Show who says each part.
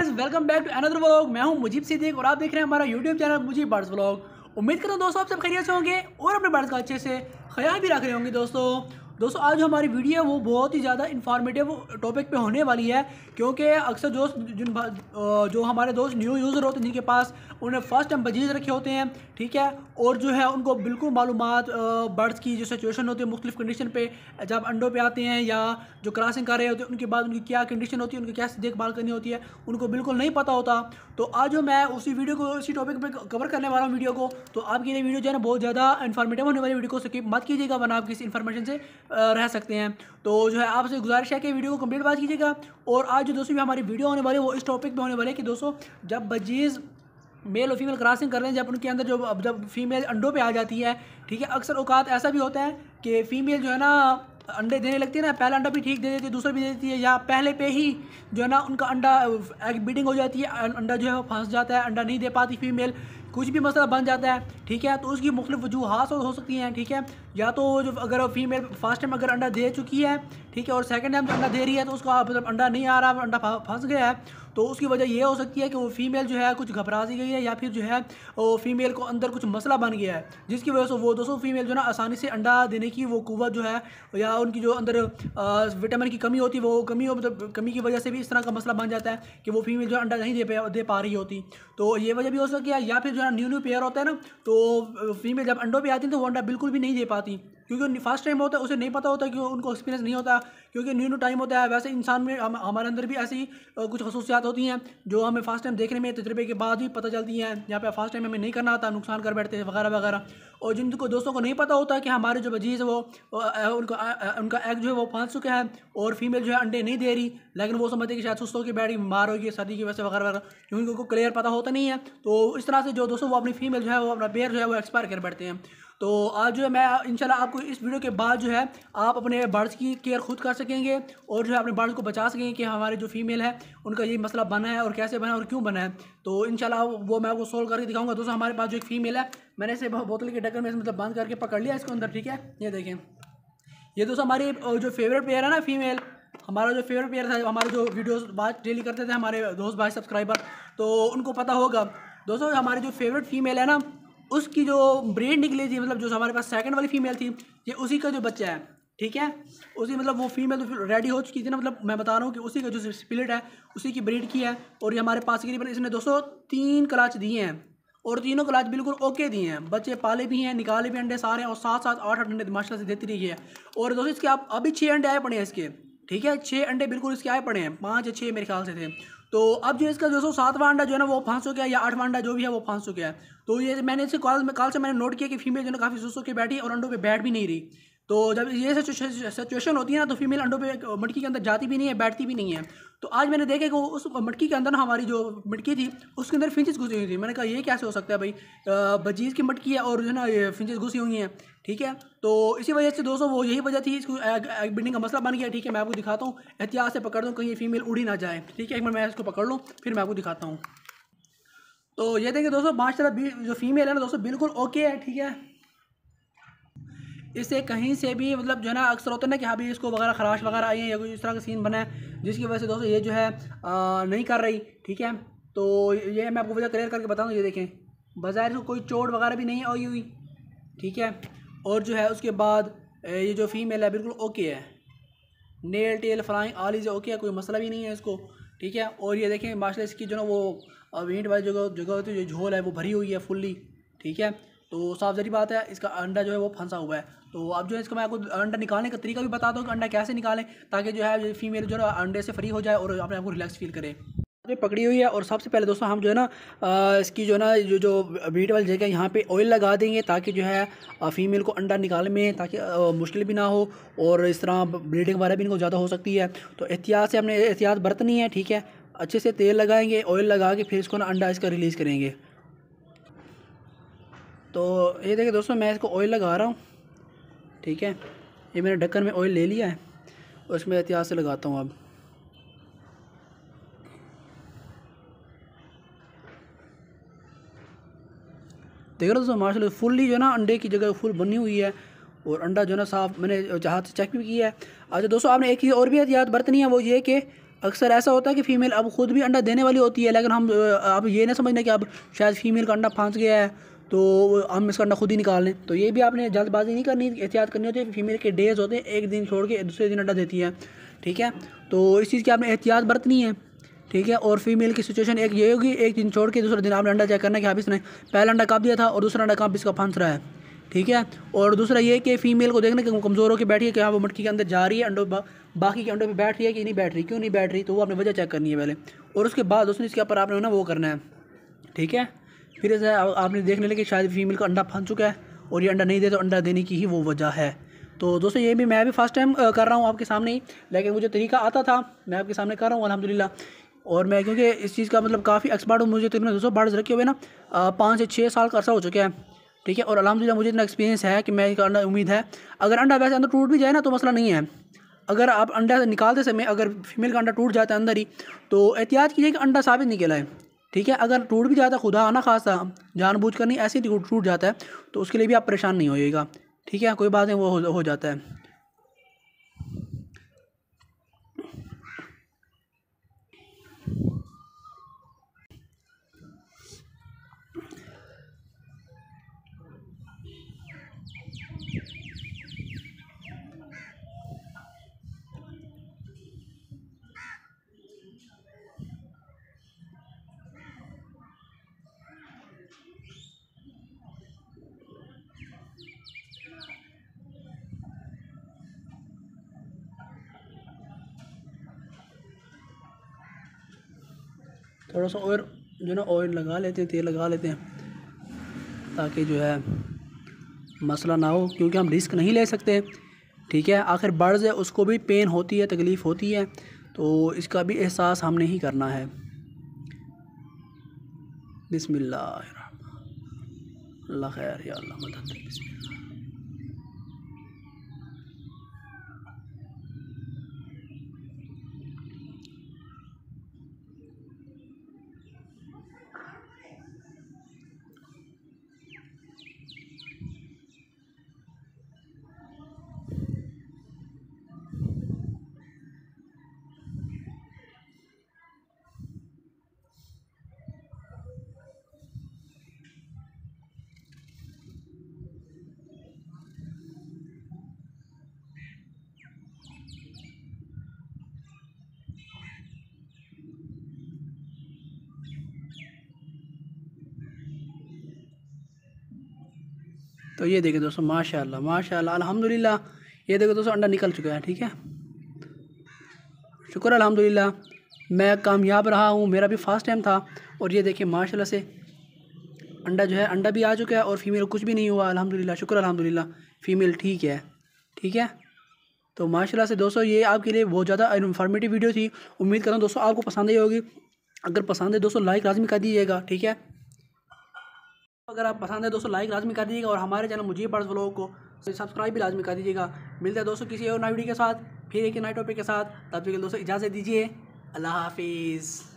Speaker 1: guys welcome back to another vlog मैं हूं मुजीब सिद्दीक और आप देख रहे हैं हमारा YouTube channel Mujeeb birds vlog उम्मीद करता हूं दोस्तों आप सब खैरियत से होंगे और अपने बर्ड्स का अच्छे से ख्याल भी रख रहे होंगे दोस्तों दोस्तों आज हमारी वीडियो वो बहुत ही ज़्यादा इन्फॉर्मेटिव टॉपिक पे होने वाली है क्योंकि अक्सर दोस्त जिन जो हमारे दोस्त न्यू यूज़र होते हैं जिनके पास उन्हें फर्स्ट टाइम बजीज रखे होते हैं ठीक है और जो है उनको बिल्कुल मालूम बर्ड्स की जो सिचुएशन होती है मुख्तु कंडीशन पर जब अंडों पर आते हैं या जो क्रॉसिंग कर रहे होते हैं उनके बाद उनकी क्या कंडीशन होती है उनकी कैसे देखभाल करनी होती है उनको बिल्कुल नहीं पता होता तो आज जो मैं उसी वीडियो को उसी टॉपिक पर कवर करने वाला हूँ वीडियो को तो आपके लिए वीडियो जो है ना बहुत ज़्यादा इन्फॉर्मेटिव होने वाली वीडियो को सकी मत कीजिएगा वन आप किसी इन्फॉर्मेशन से रह सकते हैं तो जो है आपसे गुजारिश है कि वीडियो को कंप्लीट बात कीजिएगा और आज जो दोस्तों भी हमारी वीडियो होने वाली है वो इस टॉपिक पर होने वाली है कि दोस्तों जब बजीज़ मेल और फीमेल क्रॉसिंग कर रहे हैं जब उनके अंदर जो जब फीमेल अंडों पे आ जाती है ठीक है अक्सर औकात ऐसा भी होता है कि फीमेल जो है ना अंडे देने लगती है ना पहला अंडा भी ठीक दे देती है दूसरा भी दे देती है या पहले पे ही जो है ना उनका अंडा एग बीडिंग हो जाती है अंडा जो है वो फंस जाता है अंडा नहीं दे पाती फीमेल कुछ भी मसला बन जाता है ठीक है तो उसकी मुख्त वजूहत हो सकती हैं ठीक है या तो जो अगर फीमेल फर्स्ट टाइम अगर अंडा दे चुकी है ठीक है और सेकेंड टाइम अंडा दे रही है तो उसका मतलब अंडा नहीं आ रहा अंडा फंस गया है तो उसकी वजह यह हो सकती है कि वो फीमेल जो है कुछ घबरा दी गई है या फिर जो है वो फीमेल को अंदर कुछ मसला बन गया है जिसकी वजह से वो दोस्तों फीमेल जो है ना आसानी से अंडा देने की वो कुत जो है या उनकी जो अंदर विटामिन की कमी होती है वो कमी हो मतलब कमी की वजह से भी इस तरह का मसला बन जाता है कि वो फीमेल जो अंडा नहीं दे दे पा रही होती तो ये वजह भी हो सकती है या फिर जो है न्यू न्यू पेयर होता है ना तो फीमेल जब अंडों पर आती है तो वो अंडा बिल्कुल भी नहीं दे पाती क्योंकि फर्स्ट टाइम होता है उसे नहीं पता होता कि उनको एक्सपीरियंस नहीं होता क्योंकि न्यू न्यू टाइम होता है वैसे इंसान में हम हमारे अंदर भी ऐसी कुछ खसूसियात होती हैं जो हमें फर्स्ट टाइम देखने में तजर्बे के बाद ही पता चलती हैं यहाँ पर फर्स्ट टाइम हमें नहीं करना आता नुकसान कर बैठते वगैरह वगैरह और जिनको दोस्तों को नहीं पता होता कि हमारे जो बजीज़ है वो उनको उनका एग जो है वो फंस चुके हैं और फीमेल जो है अंडे नहीं दे रही लेकिन वो समझते कि शायद सुस्तों की बैठ बीमार होगी सर्दी की वजह से वगैरह वगैरह क्योंकि उनको क्लियर पता होता नहीं है तो इस तरह से जो दोस्तों वो अपनी फीमेल जो है वो अपना बेयर जो है वो एक्सपायर कर बैठते हैं तो आज जो है मैं इंशाल्लाह आपको इस वीडियो के बाद जो है आप अपने बर्ड्स की केयर खुद कर सकेंगे और जो है अपने बर्ड्स को बचा सकेंगे कि हमारे जो फीमेल है उनका ये मसला बना है और कैसे बना है और क्यों बना है तो इंशाल्लाह वो मैं वो सोल्व करके दिखाऊंगा दोस्तों हमारे पास जो एक फीमेल है मैंने इसे बोतल के ढक्कन में मतलब बंद करके पकड़ लिया इसके अंदर ठीक है ये देखें ये दोस्तों हमारी जो फेवरेट प्लेयर है ना फीमेल हमारा जो फेवरेट प्लेयर था हमारे जो वीडियोज बात डेली करते थे हमारे दोस्त भाई सब्सक्राइबर तो उनको पता होगा दोस्तों हमारी जो फेवरेट फीमेल है ना उसकी जो ब्रेड निकली थी मतलब जो हमारे पास सेकंड वाली फीमेल थी ये उसी का जो बच्चा है ठीक है उसी मतलब वो फीमेल तो रेडी हो चुकी थी ना मतलब मैं बता रहा हूँ कि उसी का जो स्पिलिट है उसी की ब्रीड की है और ये हमारे पास करीबन इसने दो तीन क्लाच दिए हैं और तीनों क्लाच बिल्कुल ओके दिए हैं बच्चे पाले भी हैं निकाले भी अंडे सारे हैं और साथ साथ आठ आठ अंडे माशाला से देती रही है और दोस्तों इसके आप अभी छः अंडे आए पड़े हैं इसके ठीक है छः अंडे बिल्कुल इसके आए पड़े हैं पाँच या छः मेरे ख्याल से थे तो अब जो इसका जो सौ सातवां अंडा जो है ना वो फांस हो गया या आठवां अंडा जो भी है वो फांस हो गया तो ये मैंने इसे कॉल में कॉल से मैंने नोट किया कि फीमेल जो है काफ़ी सुस्त होकर बैठी और अंडों पर बैठ भी नहीं रही तो जब ये सिचुएशन होती है ना तो फीमेल अंडों पे मटकी के अंदर जाती भी नहीं है बैठती भी नहीं है तो आज मैंने देखा कि उस मटकी के अंदर ना हमारी जो मटकी थी उसके अंदर फिंचेस घुसी हुई थी मैंने कहा ये कैसे हो सकता है भाई बजीज़ की मटकी है और जो है ना ये फिंचेस घुसी हुई हैं ठीक है तो इसी वजह से दोस्तों वो यही वजह थी इसको एग बिल्डिंग का मसला बन गया ठीक है मैं आपको दिखाता हूँ एहतियात से पकड़ दूँ कहीं फीमेल उड़ी ना जाए ठीक है एक बार मैं इसको पकड़ लूँ फिर मैं आपको दिखाता हूँ तो ये देखिए दोस्तों पाँच तरह जो फीमेल है ना दोस्तों बिल्कुल ओके है ठीक है इससे कहीं से भी मतलब जो है ना अक्सर होता है ना कि हाँ भाई इसको वगैरह खराश वगैरह आई है या कोई इस तरह का सीन बना है जिसकी वजह से दोस्तों ये जो है आ, नहीं कर रही ठीक है तो ये मैं आपको वजह क्लियर करके बताऊँ ये देखें बाज़ार इसको कोई चोट वगैरह भी नहीं आई हुई ठीक है और जो है उसके बाद ये जो फीमेल है बिल्कुल ओके है nail tail flying all is okay है कोई मसला भी नहीं है इसको ठीक है और ये देखें माशा इसकी जो ना वो वेंट वाली जगह जगह होती है जो झोल है वो भरी हुई है फुल्ली ठीक है तो साफ जरी बात है इसका अंडा जो है वो फंसा हुआ है तो अब जो है इसका मैं आपको अंडा निकालने का तरीका भी बता दूँ कि अंडा कैसे निकालें ताकि जो है फीमेल जो है अंडे से फ्री हो जाए और अपने आपको रिलैक्स फील करें में पकड़ी हुई है और सबसे पहले दोस्तों हम जो है ना इसकी जो है ना जो जो बीट वाली जगह यहाँ पे ऑयल लगा देंगे ताकि जो है फीमेल को अंडा निकालने में ताकि मुश्किल भी ना हो और इस तरह ब्लीडिंग वगैरह भी इनको ज़्यादा हो सकती है तो एहतियात से हमने एहतियात बरतनी है ठीक है अच्छे से तेल लगाएंगे ऑयल लगा के फिर इसको ना अंडा इसका रिलीज़ करेंगे तो ये देखिए दोस्तों मैं इसको ऑयल लगा रहा हूँ ठीक है ये मैंने ढक्कन में ऑयल ले लिया है और इसमें एहतियात से लगाता हूँ अब देख रहे दोस्तों माशा फुल्ली जो है ना अंडे की जगह फुल बनी हुई है और अंडा जो है ना साफ मैंने जहाँ से चेक भी किया है अच्छा दोस्तों आपने एक चीज़ और भी एहतियात बरतनी है वो ये कि अक्सर ऐसा होता है कि फ़ीमेल अब ख़ुद भी अंडा देने वाली होती है लेकिन हम अब ये ना समझना कि अब शायद फ़ीमेल का अंडा फांस गया है तो हम इसका अंडा खुद ही निकाल लें तो ये भी आपने जल्दबाजी नहीं करनी एहतियात करनी होती है फीमेल के डेज होते हैं एक दिन छोड़ के दूसरे दिन अंडा देती है ठीक है तो इस चीज़ की आपने एहतियात बरतनी है ठीक है और फीमेल की सिचुएशन एक ये होगी एक दिन छोड़ के दूसरे दिन आपने अंडा चेक करना कि आप हाँ, इसने पहला अंडा काप दिया था और दूसरा अंडा काप इसका फंस रहा है ठीक है और दूसरा ये कि फीमेल को देखना कि वो कमज़ोर होकर बैठी है कि हाँ वो मटकी के अंदर जा रही है अंडों बा, बाकी के अंडों पर बैठ रही है कि नहीं बैठ रही क्यों नहीं बैठ रही तो वो आपने वजह चेक करनी है पहले और उसके बाद उसने इसके ऊपर आपने ना वो करना है ठीक है फिर ऐसा आपने देख लिया कि शायद फीमेल का अंडा फंस चुका है और ये अंडा नहीं दे तो अंडा देने की ही वो वजह है तो दोस्तों ये भी मैं भी फर्स्ट टाइम कर रहा हूँ आपके सामने ही लेकिन मुझे तरीका आता था मैं आपके सामने कर रहा हूँ अलहमदिल्ला और मैं क्योंकि इस चीज़ का मतलब काफ़ी एक्सपर्ट हूँ मुझे तरीके तो दोस्तों बर्ड्स रखे हुए ना पाँच से छः साल का अर्सा हो चुका है ठीक है और अलहमदिल्ला मुझे इतना एक्सपीरियंस है कि मैं अंडा उम्मीद है अगर अंडा वैसे अंदर टूट भी जाए ना तो मसला नहीं है अगर आप अंडा निकालते समय अगर फीमेल का अंडा टूट जाता है अंदर ही तो एहतियात कीजिए कि अंडा साबित निकला है ठीक है अगर टूट भी जाता है खुदा आना खासा जानबूझ नहीं ऐसे ही टूट जाता है तो उसके लिए भी आप परेशान नहीं होइएगा ठीक है कोई बात नहीं वो हो, हो जाता है थोड़ा सा और जो ना ऑयल लगा लेते हैं तेल लगा लेते हैं ताकि जो है मसला ना हो क्योंकि हम रिस्क नहीं ले सकते ठीक है आखिर बर्ज़ है उसको भी पेन होती है तकलीफ़ होती है तो इसका भी एहसास हमने ही करना है बिसमिल्ल खैर या मदद तो ये देखें दोस्तों माशाल्लाह माशाल्लाह अल्हम्दुलिल्लाह ये देखो दोस्तों अंडा निकल चुका है ठीक है शुक्र अल्हम्दुलिल्लाह मैं कामयाब रहा हूँ मेरा भी फास्ट टाइम था और ये देखें माशाल्लाह से अंडा जो है अंडा भी आ चुका है और फीमेल कुछ भी नहीं हुआ अलहमदिल्ला शुक्र अलहमदिल्ला फ़ीमेल ठीक है ठीक है तो माशाल्लाह से दोस्तों ये आपके लिए बहुत ज़्यादा इन्फॉर्मेटिव वीडियो थी उम्मीद करता हूँ दोस्तों आपको पसंद ही होगी अगर पसंद है दोस्तों लाइक लाजमी कर दीजिएगा ठीक है अगर आप पसंद है दोस्तों लाइक लाजमी कर दीजिएगा और हमारे चैनल मुझे पर्स ब्लॉग को सब्सक्राइब तो भी लाजमी कर दीजिएगा मिलता है दोस्तों किसी और नाइडी वीडियो के साथ फिर एक नए टॉपिक के साथ तब तक दोस्तों इजाज़त दीजिए अल्लाह हाफिज़